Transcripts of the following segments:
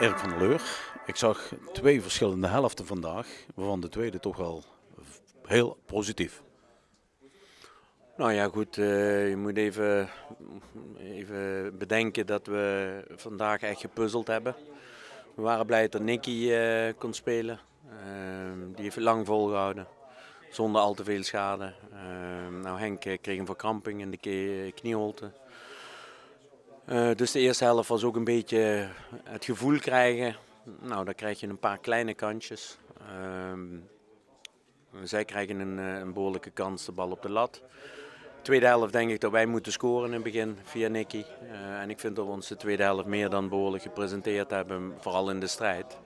Erik van der Leur. Ik zag twee verschillende helften vandaag, waarvan de tweede toch wel heel positief. Nou ja, goed. Eh, je moet even, even bedenken dat we vandaag echt gepuzzeld hebben. We waren blij dat Nicky eh, kon spelen. Ehm, die heeft lang volgehouden, zonder al te veel schade. Ehm, nou, Henk eh, kreeg een verkramping in de knieholte. Eh, dus de eerste helft was ook een beetje het gevoel krijgen. Nou, dan krijg je een paar kleine kantjes. Ehm, zij krijgen een, eh, een, behoorlijke kans, de bal op de lat. Tweede helft denk ik dat wij moeten scoren in het begin via Nicky. Eh, en ik vind dat we onze de tweede helft meer dan behoorlijk gepresenteerd hebben, vooral in de strijd.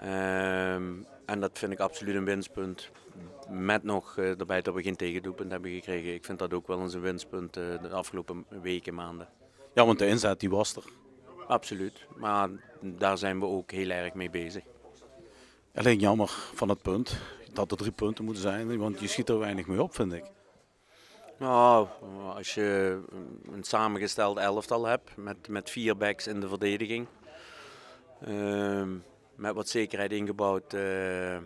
Ehm, en dat vind ik absoluut een winstpunt. Met nog uh, erbij dat we geen tegendoelpunt hebben gekregen. Ik vind dat ook wel eens een winstpunt de afgelopen weken, maanden. Ja, want de inzet die was er. Absoluut, maar daar zijn we ook heel erg mee bezig. Alleen jammer van het punt dat er drie punten moeten zijn, want je schiet er weinig mee op, vind ik. Nou, als je een samengesteld elftal hebt met, met vier backs in de verdediging, ehm, met wat zekerheid ingebouwd eh,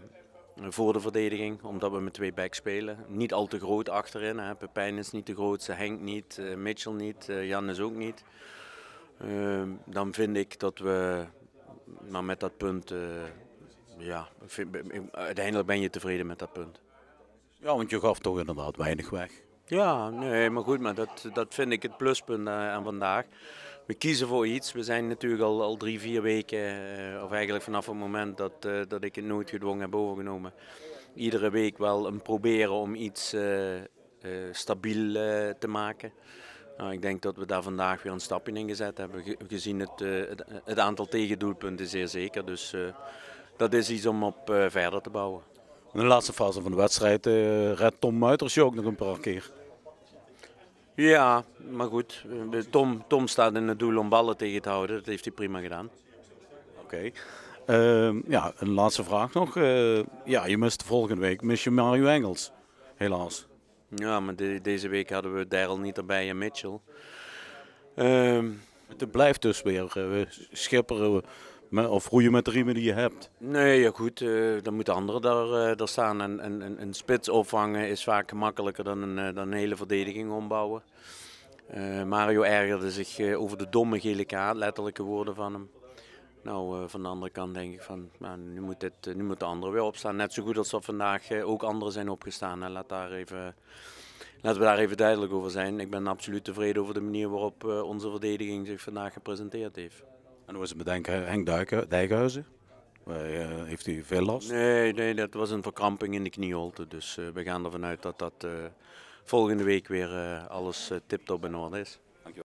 voor de verdediging, omdat we met twee backs spelen. Niet al te groot achterin. Hè. Pepijn is niet de grootste, Henk niet, eh, Mitchell niet, eh, Jan is ook niet. Ehm, dan vind ik dat we maar nou, met dat punt, eh, ja, vind, uiteindelijk ben je tevreden met dat punt. Ja, want je gaf toch inderdaad weinig weg. Ja, nee, maar goed, maar dat, dat vind ik het pluspunt eh, aan vandaag. We kiezen voor iets. We zijn natuurlijk al, al drie, vier weken, eh, of eigenlijk vanaf het moment dat, eh, dat ik het nooit gedwongen heb overgenomen, iedere week wel een proberen om iets stabiel te maken. Nou, ik denk dat we daar vandaag weer een stapje in gezet hebben, gezien het, het, het, aantal tegendoelpunten zeer zeker. Dus dat is iets om op verder te bouwen. In de laatste fase van de wedstrijd uh, redt Tom Muiters ook nog een paar keer. Ja, maar goed. Eh, Tom, Tom staat in het doel om ballen tegen te houden. Dat heeft hij prima gedaan. Oké. Ehm, ja, een laatste vraag nog. Eh, ja, je mist volgende week mis je Mario Engels, helaas. Ja, maar deze week hadden we Daryl niet erbij en Mitchell. Ehm, het blijft dus weer. we schipperen, we of roeien met de riemen die je hebt? Nee, ja goed, eh, dan moeten anderen daar, eh, daar staan. En, en, een spits opvangen is vaak makkelijker dan een, eh, dan een hele verdediging ombouwen. Mario ergerde zich over de domme gele kaart, letterlijke woorden van hem. Nou, van de andere kant denk ik van, nu, moet dit, nu moet de andere weer opstaan. Net zo goed als er vandaag ook anderen zijn opgestaan. Hè. Laat daar even... Laten we daar even duidelijk over zijn. Ik ben absoluut tevreden over de manier waarop onze verdediging zich vandaag gepresenteerd heeft. En hoe was het bedenken Henk Duiken, Dijkhuizen? Eh, heeft hij veel last? Nee, nee, dat was een verkramping in de knieholte. Dus eh, we gaan ervan uit dat dat eh, volgende week weer alles tip-top in orde is. Dankjewel.